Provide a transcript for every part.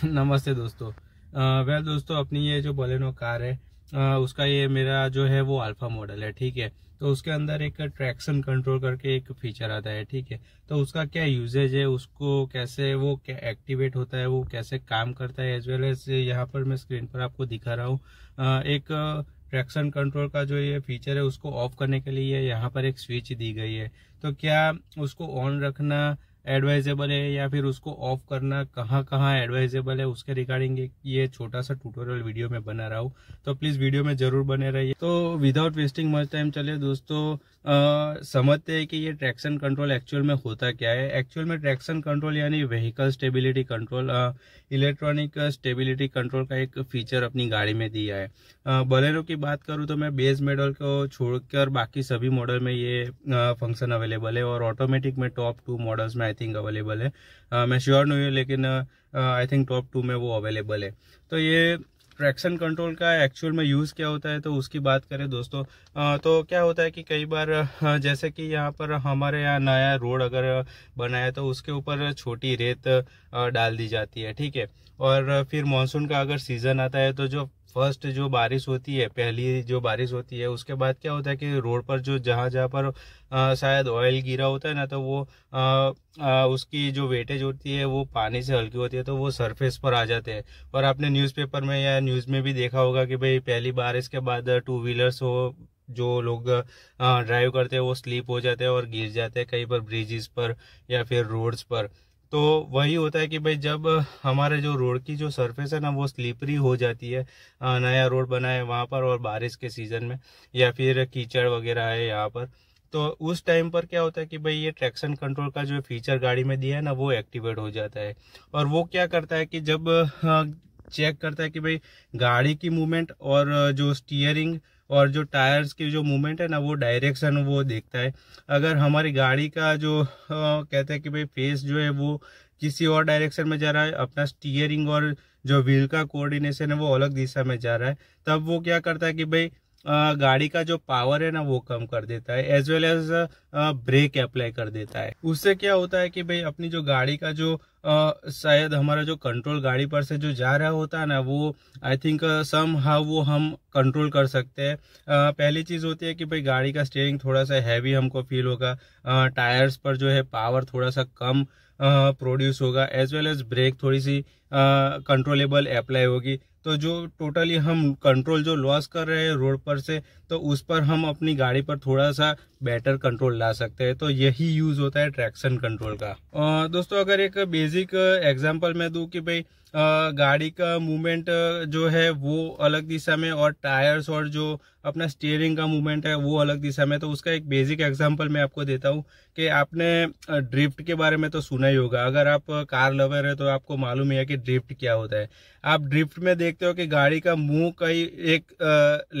नमस्ते दोस्तों वह दोस्तों अपनी ये जो बलेनो कार है आ, उसका ये मेरा जो है वो अल्फा मॉडल है ठीक है तो उसके अंदर एक ट्रैक्शन कंट्रोल करके एक फीचर आता है ठीक है तो उसका क्या यूजेज है उसको कैसे वो क्या एक्टिवेट होता है वो कैसे काम करता है एज वेल एज यहाँ पर मैं स्क्रीन पर आपको दिखा रहा हूँ एक ट्रैक्शन कंट्रोल का जो ये फीचर है उसको ऑफ करने के लिए यहाँ पर एक स्विच दी गई है तो क्या उसको ऑन रखना एडवाइजेबल है या फिर उसको ऑफ करना कहाँ कहाँ एडवाइजेबल है उसके रिगार्डिंग ये छोटा सा ट्यूटोरियल वीडियो में बना रहा हूँ तो प्लीज़ वीडियो में ज़रूर बने रहिए तो विदाउट वेस्टिंग मच टाइम चले दोस्तों आ, समझते हैं कि ये ट्रैक्शन कंट्रोल एक्चुअल में होता क्या है एक्चुअल में ट्रैक्शन कंट्रोल यानी vehicle stability control electronic stability control का एक फीचर अपनी गाड़ी में दिया है बलेरो की बात करूँ तो मैं बेस मॉडल को छोड़कर बाकी सभी मॉडल में ये फंक्शन अवेलेबल है और ऑटोमेटिक में टॉप टू मॉडल्स में आई थिंक अवेलेबल है uh, मैं श्योर नहीं हूँ लेकिन आई थिंक टॉप टू में वो अवेलेबल है तो ये ट्रैक्शन कंट्रोल का एक्चुअल में यूज़ क्या होता है तो उसकी बात करें दोस्तों uh, तो क्या होता है कि कई बार uh, जैसे कि यहाँ पर हमारे यहाँ नया रोड अगर बना है तो उसके ऊपर छोटी रेत uh, डाल दी जाती है ठीक है और फिर मानसून का अगर सीज़न आता है तो जो फर्स्ट जो बारिश होती है पहली जो बारिश होती है उसके बाद क्या होता है कि रोड पर जो जहाँ जहाँ पर शायद ऑयल गिरा होता है ना तो वो आ, आ, उसकी जो वेटेज होती है वो पानी से हल्की होती है तो वो सरफेस पर आ जाते हैं और आपने न्यूज़पेपर में या न्यूज़ में भी देखा होगा कि भाई पहली बारिश के बाद टू व्हीलर्स हो जो लोग ड्राइव करते हैं वो स्लीप हो जाते हैं और गिर जाते हैं कहीं पर ब्रिजेस पर या फिर रोड्स पर तो वही होता है कि भाई जब हमारे जो रोड की जो सरफेस है ना वो स्लिपरी हो जाती है नया रोड बना है वहाँ पर और बारिश के सीज़न में या फिर कीचड़ वगैरह है यहाँ पर तो उस टाइम पर क्या होता है कि भाई ये ट्रैक्शन कंट्रोल का जो फीचर गाड़ी में दिया है ना वो एक्टिवेट हो जाता है और वो क्या करता है कि जब चेक करता है कि भाई गाड़ी की मूवमेंट और जो स्टीयरिंग और जो टायर्स की जो मूवमेंट है ना वो डायरेक्शन वो देखता है अगर हमारी गाड़ी का जो कहते हैं कि भाई फेस जो है वो किसी और डायरेक्शन में जा रहा है अपना स्टीयरिंग और जो व्हील का कोऑर्डिनेशन है वो अलग दिशा में जा रहा है तब वो क्या करता है कि भाई गाड़ी का जो पावर है ना वो कम कर देता है as well as brake apply कर देता है उससे क्या होता है कि भाई अपनी जो गाड़ी का जो शायद हमारा जो कंट्रोल गाड़ी पर से जो जा रहा होता है ना वो आई थिंक सम हाउ वो हम कंट्रोल कर सकते हैं पहली चीज़ होती है कि भाई गाड़ी का स्टेयरिंग थोड़ा सा हैवी हमको फील होगा टायर्स पर जो है पावर थोड़ा सा कम प्रोड्यूस होगा एज वेल एज ब्रेक थोड़ी सी कंट्रोलेबल अप्लाई होगी तो जो टोटली हम कंट्रोल जो लॉस कर रहे हैं रोड पर से तो उस पर हम अपनी गाड़ी पर थोड़ा सा बेटर कंट्रोल ला सकते हैं तो यही यूज़ होता है ट्रैक्शन कंट्रोल का आ, दोस्तों अगर एक बेसिक एग्जांपल मैं दूं कि भाई गाड़ी का मूवमेंट जो है वो अलग दिशा में और टायर्स और जो अपना स्टीयरिंग का मूवमेंट है वो अलग दिशा में तो उसका एक बेसिक एग्जांपल मैं आपको देता हूँ कि आपने ड्रिफ्ट के बारे में तो सुना ही होगा अगर आप कार लवर है तो आपको मालूम है कि ड्रिफ्ट क्या होता है आप ड्रिफ्ट में देखते हो कि गाड़ी का मुंह कहीं एक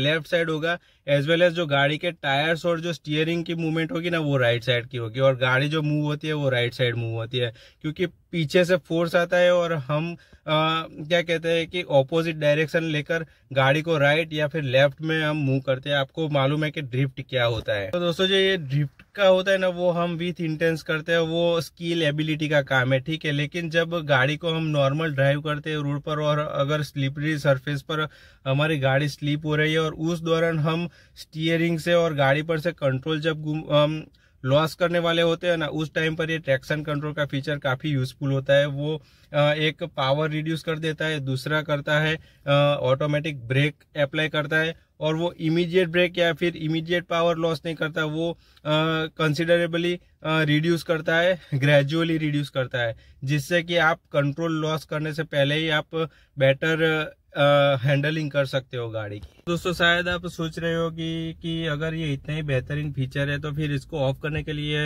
लेफ्ट साइड होगा एज वेल एज जो गाड़ी के टायर्स और जो स्टीयरिंग की मूवमेंट होगी ना वो राइट साइड की होगी और गाड़ी जो मूव होती है वो राइट साइड मूव होती है क्योंकि पीछे से फोर्स आता है और हम आ, क्या कहते हैं कि ऑपोजिट डायरेक्शन लेकर गाड़ी को राइट या फिर लेफ्ट में हम मूव करते हैं आपको मालूम है कि ड्रिफ्ट क्या होता है तो दोस्तों जो ये ड्रिफ्ट का होता है ना वो हम विथ इंटेंस करते हैं वो स्किल एबिलिटी का काम है ठीक है लेकिन जब गाड़ी को हम नॉर्मल ड्राइव करते हैं रोड पर और अगर स्लिपरी सरफेस पर हमारी गाड़ी स्लिप हो रही है और उस दौरान हम स्टीयरिंग से और गाड़ी पर से कंट्रोल जब हम लॉस करने वाले होते हैं ना उस टाइम पर ये ट्रैक्शन कंट्रोल का फीचर काफ़ी यूजफुल होता है वो एक पावर रिड्यूस कर देता है दूसरा करता है ऑटोमेटिक ब्रेक अप्लाई करता है और वो इमीडिएट ब्रेक या फिर इमीडिएट पावर लॉस नहीं करता वो कंसिडरेबली रिड्यूस करता है ग्रेजुअली रिड्यूस करता है जिससे कि आप कंट्रोल लॉस करने से पहले ही आप बेटर हैंडलिंग कर सकते हो गाड़ी की दोस्तों शायद आप सोच रहे हो कि कि अगर ये इतना ही बेहतरीन फीचर है तो फिर इसको ऑफ करने के लिए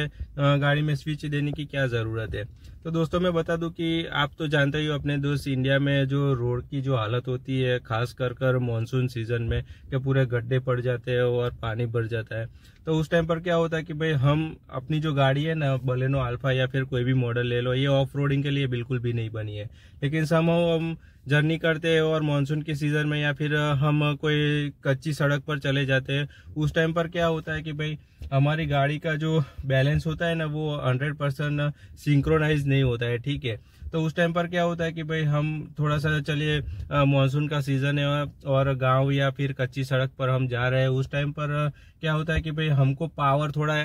गाड़ी में स्विच देने की क्या ज़रूरत है तो दोस्तों मैं बता दूं कि आप तो जानते ही हो अपने दोस्त इंडिया में जो रोड की जो हालत होती है खास कर कर मानसून सीजन में कि पूरे गड्ढे पड़ जाते हैं और पानी भर जाता है तो उस टाइम पर क्या होता है कि भाई हम अपनी जो गाड़ी है ना बलेनो अल्फा या फिर कोई भी मॉडल ले लो ये ऑफ रोडिंग के लिए बिल्कुल भी नहीं बनी है लेकिन सम हम जर्नी करते हैं और मानसून के सीज़न में या फिर हम कोई कच्ची सड़क पर चले जाते हैं उस टाइम पर क्या होता है कि भाई हमारी गाड़ी का जो बैलेंस होता है ना वो हंड्रेड परसेंट सिंक्रोनाइज नहीं होता है ठीक है तो उस टाइम पर क्या होता है कि भाई हम थोड़ा सा चलिए मानसून का सीजन है और गांव या फिर कच्ची सड़क पर हम जा रहे हैं उस टाइम पर क्या होता है कि भाई हमको पावर थोड़ा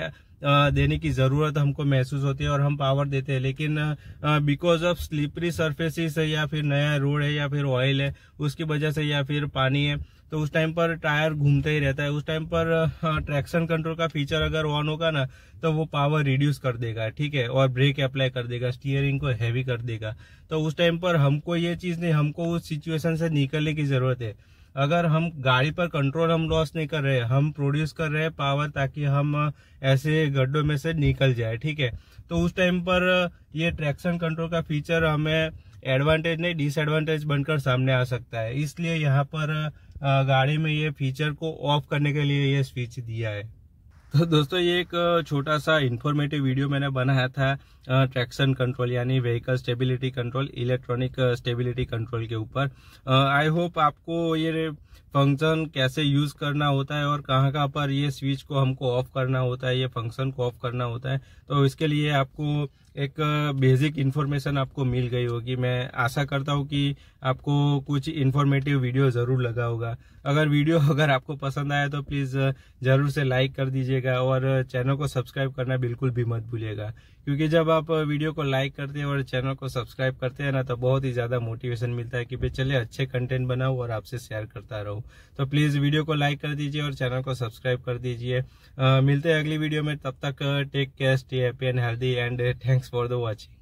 देने की ज़रूरत हमको महसूस होती है और हम पावर देते हैं लेकिन बिकॉज ऑफ स्लीपरी सर्फेसिस है या फिर नया रोड है या फिर ऑयल है उसकी वजह से या फिर पानी है तो उस टाइम पर टायर घूमता ही रहता है उस टाइम पर ट्रैक्शन हाँ, कंट्रोल का फीचर अगर ऑन होगा ना तो वो पावर रिड्यूस कर देगा ठीक है और ब्रेक अप्लाई कर देगा स्टीयरिंग को हैवी कर देगा तो उस टाइम पर हमको ये चीज़ नहीं हमको उस सिचुएशन से निकलने की ज़रूरत है अगर हम गाड़ी पर कंट्रोल हम लॉस नहीं कर रहे हम प्रोड्यूस कर रहे हैं पावर ताकि हम ऐसे गड्ढों में से निकल जाए ठीक है तो उस टाइम पर ये ट्रैक्शन कंट्रोल का फीचर हमें एडवांटेज नहीं डिसएडवांटेज बनकर सामने आ सकता है इसलिए यहाँ पर गाड़ी में ये फीचर को ऑफ करने के लिए ये स्विच दिया है तो दोस्तों ये एक छोटा सा इन्फॉर्मेटिव वीडियो मैंने बनाया था ट्रैक्शन कंट्रोल यानी vehicle stability control electronic stability control के ऊपर आई होप आपको ये फंक्शन कैसे यूज़ करना होता है और कहाँ कहाँ पर ये स्विच को हमको ऑफ करना होता है ये फंक्शन को ऑफ करना होता है तो इसके लिए आपको एक बेसिक इन्फॉर्मेशन आपको मिल गई होगी मैं आशा करता हूँ कि आपको कुछ इन्फॉर्मेटिव वीडियो ज़रूर लगा होगा अगर वीडियो अगर आपको पसंद आया तो प्लीज़ ज़रूर से लाइक कर दीजिएगा और चैनल को सब्सक्राइब करना बिल्कुल भी मत भूलिएगा क्योंकि जब आप वीडियो को लाइक करते हैं और चैनल को सब्सक्राइब करते हैं ना तो बहुत ही ज़्यादा मोटिवेशन मिलता है कि भाई चले अच्छे कंटेंट बनाऊ और आपसे शेयर करता रहूं तो प्लीज़ वीडियो को लाइक कर दीजिए और चैनल को सब्सक्राइब कर दीजिए मिलते हैं अगली वीडियो में तब तक take care stay happy and healthy and thanks for the watching